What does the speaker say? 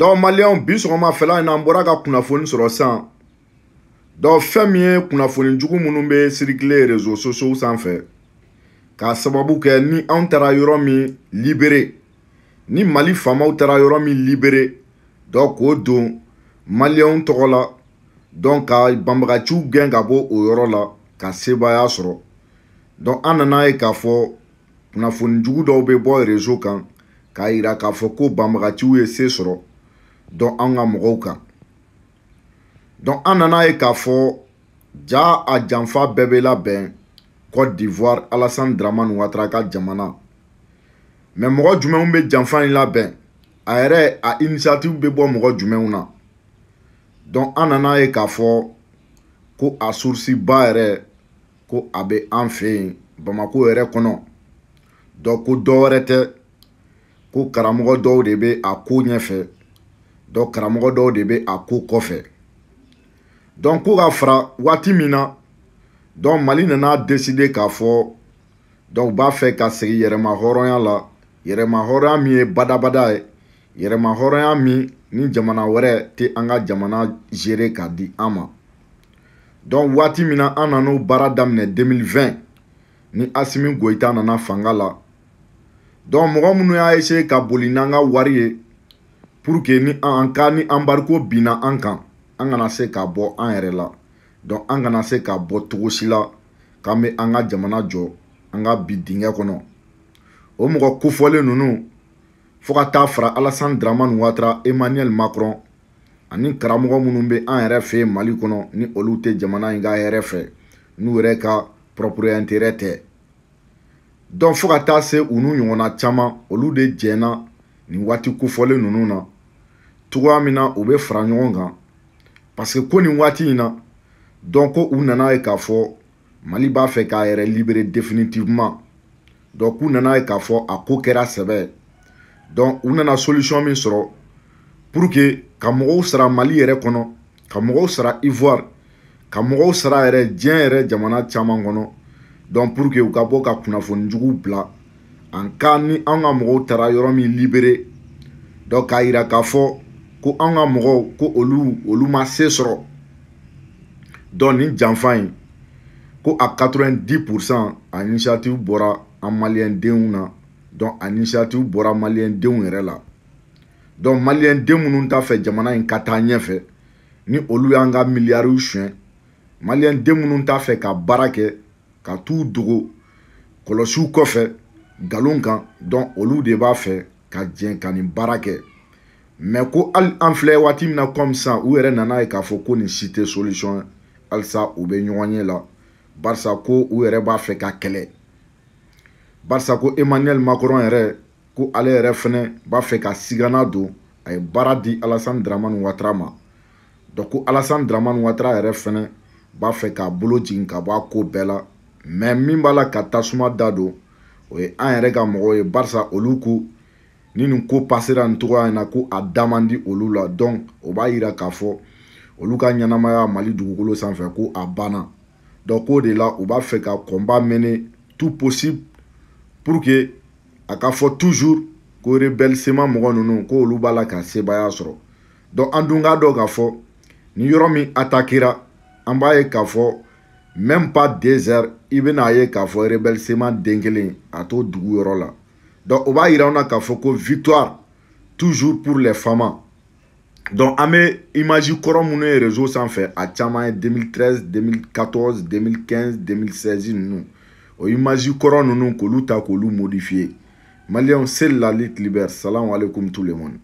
dɔw maliyɛnw bi sɔgɔmafɛla in na an bɔra ka kunnafoni sɔrɔ sisan dɔw fɛn min ye kunnafoni jugu minnu bɛ sirikile rezo sosow sanfɛ k'a sababu kɛ ni anw taara yɔrɔ min libere ni mali faamaw taara yɔrɔ min libere dɔw k'o don maliyɛnw tɔgɔ la dɔn ka banbagaciw gɛn ka bɔ o yɔrɔ la ka sebaaya sɔrɔ dɔn an nana ye k'a fɔ kunnafoni jugu dɔw bɛ bɔ rezo kan k'a yira k'a fɔ ko banbagaciw ye se sɔrɔ dɔn an ka mɔgɔw kan dɔnku an nana ye k'a fɔ ja a janfa bɛɛ bɛ labɛn cote d'ivoire alassane dramane watara ka jamana mɛ mɔgɔ jumɛnw bɛ janfa in labɛn a yɛrɛ a initiative bɛ bɔ mɔgɔ jumɛnw na dɔnku an nana ye k'a fɔ ko a source ba yɛrɛ ko a bɛ an fɛ yen bamako yɛrɛ kɔnɔ dɔ ko dɔ wɛrɛ tɛ ko karamɔgɔ dɔw de bɛ a ko ɲɛfɛ dɔn karamɔgɔ dɔw de bɛ a ko kɔfɛ dɔn ko ka fara waati min na dɔn mali nana deside k'a fɔ dɔn u b'a fɛ ka segin yɛrɛma hɔrɔnya la yɛrɛma hɔrɔnya min ye badabada ye yɛrɛma hɔrɔnya min ni jamana wɛrɛ tɛ an ka jamana zere k'a di an ma dɔn waati min na an nan'o baara daminɛ 2020 ni asimi goyita nana fanga la dɔn mɔgɔ minnu y'a eseye ka boli n'an ka wari ye pour que ni an ka ni anbariko binna an kan an kana se ka bɔ an yɛrɛ la donc an kana se ka bɔ cogo si la k'an bɛ an ka jamana jɔ an ka bi dingɛ kɔnɔ o mɔgɔ kofɔlen ninnu fo ka taa fara alassane dramane watara emmanuel macron ani karamɔgɔ minnu bɛ an yɛrɛ fɛ yen mali kɔnɔ ni olu tɛ jamana in ka hɛrɛ fɛ n'u yɛrɛ ka propre intérêt tɛ donc fo ka taa se u n'u ɲɔgɔnna caman olu de jɛnna nin waati kofɔlen ninnu na cogoya min na u bɛ fara ɲɔgɔn kan paseke ko nin waati in na dɔn ko u nana ye k'a fɔ mali b'a fɛ k'a yɛrɛ libere definitivement donc k'u nana ye k'a fɔ a ko kɛra sɛbɛ donc u nana solution min sɔrɔ pour que ka mɔgɔw sara mali yɛrɛ kɔnɔ ka mɔgɔw sara ivoire ka mɔgɔw sara yɛrɛ diɲɛ yɛrɛ jamana caman kɔnɔ donc pour que u ka bɔ ka kunnafonijugu bila an ka ni an ka mɔgɔw taara yɔrɔ min libere dɔn k'a yira k'a fɔ ko an ka mɔgɔw ko olu olu ma se sɔrɔ dɔn nin janfa in ko a 90 pourcent a initiative bɔra an maliyɛndenw na dɔn a initiative bɔra maliyɛndenw yɛrɛ la dɔn maliyɛnden minnu t'a fɛ jamana in ka taa ɲɛfɛ ni olu y'an ka miliyariw suɲɛ maliyɛnden minnu t'a fɛ ka baara kɛ ka t'u dogo kɔlɔsiw kɔfɛ nkalon kan dɔn olu de b'a fɛ ka jɛn ka nin baara kɛ mɛ ko hali an filɛ waati min na kɔmi sisan u yɛrɛ nana ye k'a fɔ ko nin si tɛ solution ye halisa u bɛ ɲɔgɔn ye la barisa ko u yɛrɛ b'a fɛ ka kɛlɛ barisa ko emmanuel macron yɛrɛ ko ale yɛrɛ fɛnɛ b'a fɛ ka sigana don a ye baara di alassane dramani watara ma donc ko alassane dramani watara yɛrɛ fɛnɛ b'a fɛ k'a bolo jigin ka bɔ a ko bɛɛ la mɛ min b'a la ka tasuma da don o ye an yɛrɛ ka mɔgɔw ye barisa olu ko ni nin ko pasera nin togoya in na ko a da man di olu la donc o b'a yira k'a fɔ olu ka ɲɛnamaya mali dugukolo sanfɛ ko a banna donc k'o de la u b'a fɛ ka combat mener tout possible pour que a ka fɔ toujours ko rebɛlisema mɔgɔ ninnu ko olu b'a la ka sebaya sɔrɔ donc an dun k'a dɔn k'a fɔ ni yɔrɔ min atakera an b'a ye k'a fɔ même pas deux heures i bɛna ye k'a fɔ rebelle sema den kelen a t'o dugu yɔrɔ la donc o b'a yira anw na k'a fɔ ko victoire toujours pour les famas donc an bɛ image kɔrɔ minnu ye réseau sanfɛ a caman ye 2013 2014 2015 2016 ninnu o image kɔrɔ ninnu k'olu ta k'olu modifier maliyɛnw c'est la lutte libère salam aleykum tout le monde.